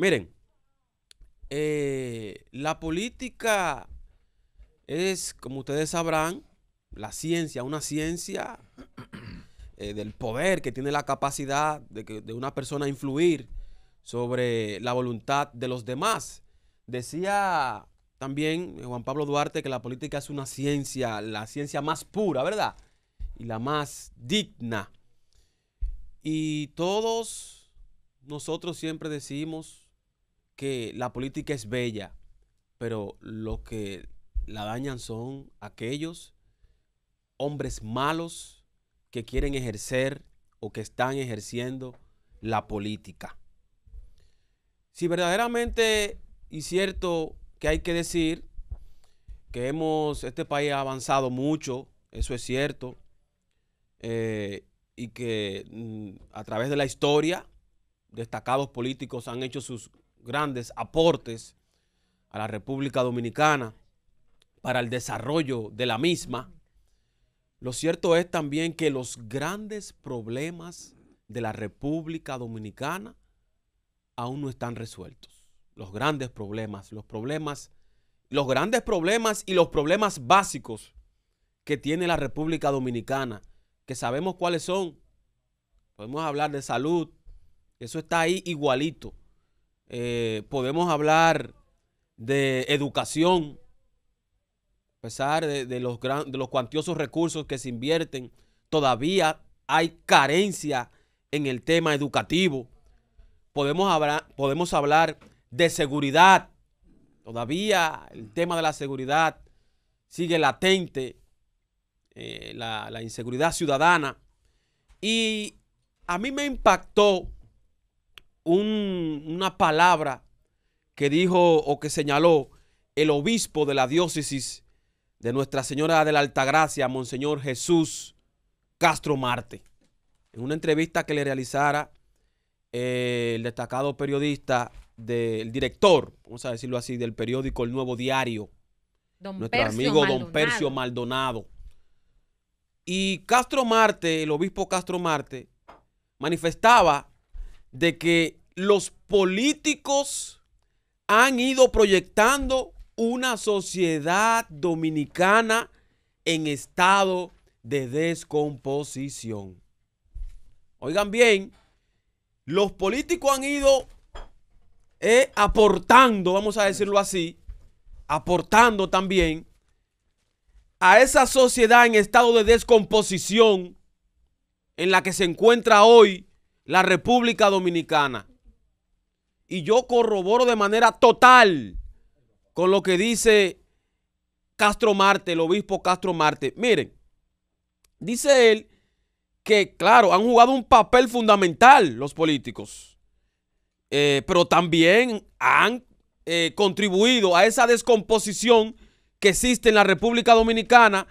Miren, eh, la política es, como ustedes sabrán, la ciencia, una ciencia eh, del poder que tiene la capacidad de, de una persona influir sobre la voluntad de los demás. Decía también eh, Juan Pablo Duarte que la política es una ciencia, la ciencia más pura, ¿verdad? Y la más digna. Y todos nosotros siempre decimos que la política es bella, pero lo que la dañan son aquellos hombres malos que quieren ejercer o que están ejerciendo la política. Si verdaderamente y cierto que hay que decir que hemos, este país ha avanzado mucho, eso es cierto, eh, y que mm, a través de la historia destacados políticos han hecho sus grandes aportes a la República Dominicana para el desarrollo de la misma. Lo cierto es también que los grandes problemas de la República Dominicana aún no están resueltos. Los grandes problemas, los problemas, los grandes problemas y los problemas básicos que tiene la República Dominicana, que sabemos cuáles son. Podemos hablar de salud, eso está ahí igualito. Eh, podemos hablar de educación, a pesar de, los de los cuantiosos recursos que se invierten, todavía hay carencia en el tema educativo. Podemos hablar, podemos hablar de seguridad. Todavía el tema de la seguridad sigue latente, eh, la, la inseguridad ciudadana. Y a mí me impactó una palabra que dijo o que señaló el obispo de la diócesis de Nuestra Señora de la Altagracia, Monseñor Jesús Castro Marte, en una entrevista que le realizara eh, el destacado periodista del director, vamos a decirlo así, del periódico El Nuevo Diario, nuestro amigo don Percio Maldonado. Y Castro Marte, el obispo Castro Marte, manifestaba de que los políticos han ido proyectando una sociedad dominicana en estado de descomposición. Oigan bien, los políticos han ido eh, aportando, vamos a decirlo así, aportando también a esa sociedad en estado de descomposición en la que se encuentra hoy la República Dominicana. Y yo corroboro de manera total con lo que dice Castro Marte, el obispo Castro Marte. Miren, dice él que, claro, han jugado un papel fundamental los políticos, eh, pero también han eh, contribuido a esa descomposición que existe en la República Dominicana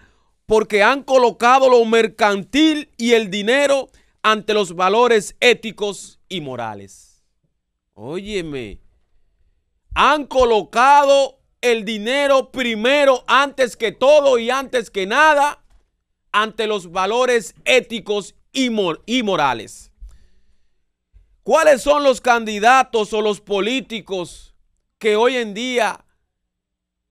porque han colocado lo mercantil y el dinero ante los valores éticos y morales. Óyeme, han colocado el dinero primero antes que todo y antes que nada ante los valores éticos y, y morales. ¿Cuáles son los candidatos o los políticos que hoy en día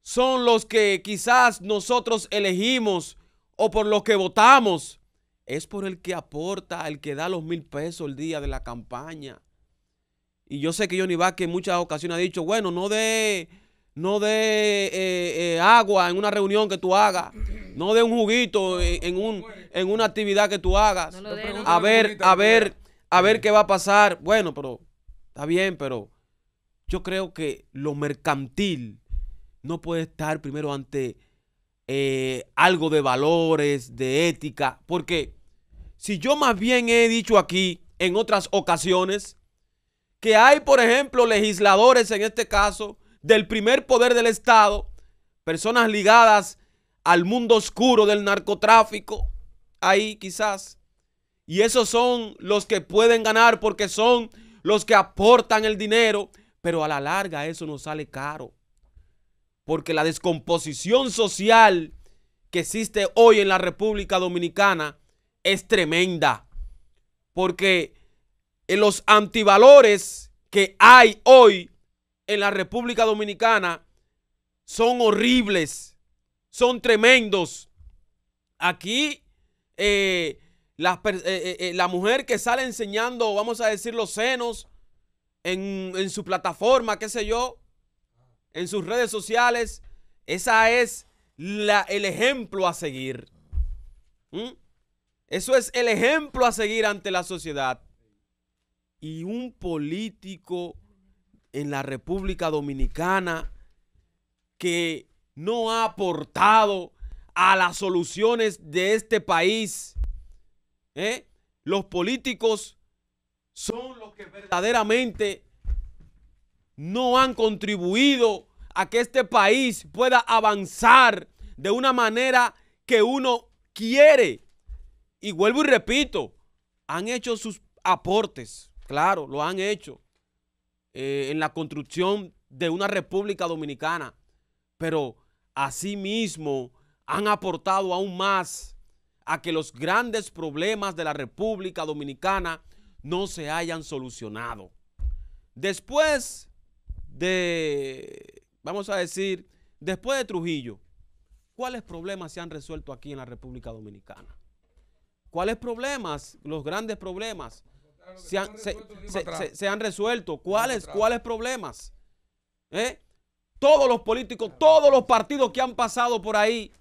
son los que quizás nosotros elegimos o por los que votamos? es por el que aporta, el que da los mil pesos el día de la campaña. Y yo sé que Johnny Vázquez en muchas ocasiones ha dicho, bueno, no de, no de eh, eh, agua en una reunión que tú hagas, no de un juguito en, un, en una actividad que tú hagas. A ver, a ver, a ver qué va a pasar. Bueno, pero está bien, pero yo creo que lo mercantil no puede estar primero ante eh, algo de valores, de ética, porque si yo más bien he dicho aquí en otras ocasiones que hay, por ejemplo, legisladores en este caso del primer poder del Estado, personas ligadas al mundo oscuro del narcotráfico, ahí quizás. Y esos son los que pueden ganar porque son los que aportan el dinero, pero a la larga eso no sale caro. Porque la descomposición social que existe hoy en la República Dominicana es tremenda. Porque eh, los antivalores que hay hoy en la República Dominicana son horribles, son tremendos. Aquí eh, eh, la, mujer que sale enseñando, vamos a decir, los senos en, su plataforma, qué sé yo, en sus redes sociales, esa es el ejemplo a seguir. ¿Mm? Eso es el ejemplo a seguir ante la sociedad. Y un político en la República Dominicana que no ha aportado a las soluciones de este país. ¿eh? Los políticos son los que verdaderamente no han contribuido a que este país pueda avanzar de una manera que uno quiere. Y vuelvo y repito, han hecho sus aportes, claro, lo han hecho eh, en la construcción de una República Dominicana, pero asimismo han aportado aún más a que los grandes problemas de la República Dominicana no se hayan solucionado. Después de, vamos a decir, después de Trujillo, ¿cuáles problemas se han resuelto aquí en la República Dominicana? ¿Cuáles problemas? Los grandes problemas. Se han, resuelto. ¿Cuáles, cuáles problemas? ¿Eh? Todos los políticos, todos los partidos que han pasado por ahí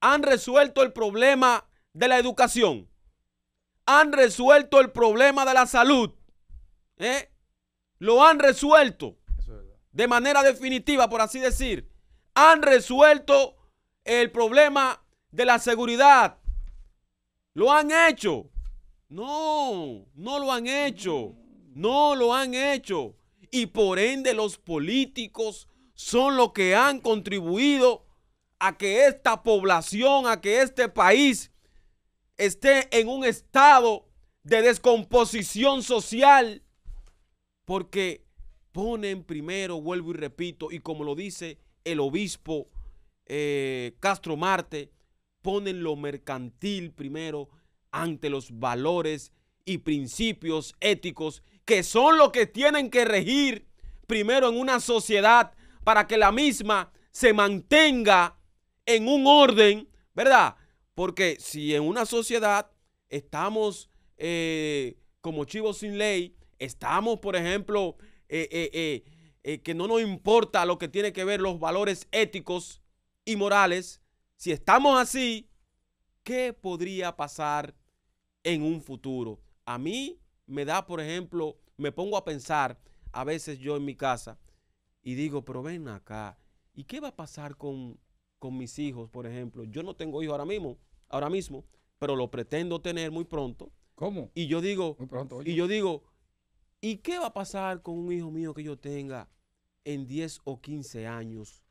han resuelto el problema de la educación. Han resuelto el problema de la salud. ¿Eh? Lo han resuelto de manera definitiva, por así decir. Han resuelto el problema de la seguridad. Lo han hecho. No, no lo han hecho. No lo han hecho. Y por ende los políticos son los que han contribuido a que esta población, a que este país esté en un estado de descomposición social. Porque ponen primero, vuelvo y repito, y como lo dice el obispo eh, Castro Marte, ponen lo mercantil primero ante los valores y principios éticos que son los que tienen que regir primero en una sociedad para que la misma se mantenga en un orden, ¿verdad? Porque si en una sociedad estamos eh, como chivos sin ley, estamos, por ejemplo, eh, eh, que no nos importa lo que tiene que ver los valores éticos y morales, si estamos así, ¿qué podría pasar en un futuro? A mí me da, por ejemplo, me pongo a pensar a veces yo en mi casa y digo, pero ven acá, ¿y qué va a pasar con, con mis hijos, por ejemplo? Yo no tengo hijos ahora mismo, ahora mismo, pero lo pretendo tener muy pronto. ¿Cómo? Y yo digo, y yo digo, ¿y qué va a pasar con un hijo mío que yo tenga en 10 o 15 años?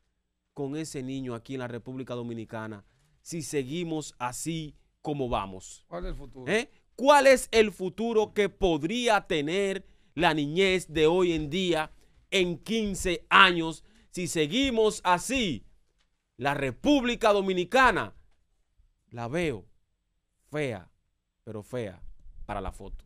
con ese niño aquí en la República Dominicana si seguimos así como vamos? ¿Cuál es el futuro? ¿Eh? ¿Cuál es el futuro que podría tener la niñez de hoy en día en 15 años si seguimos así? La República Dominicana la veo fea, pero fea para la foto.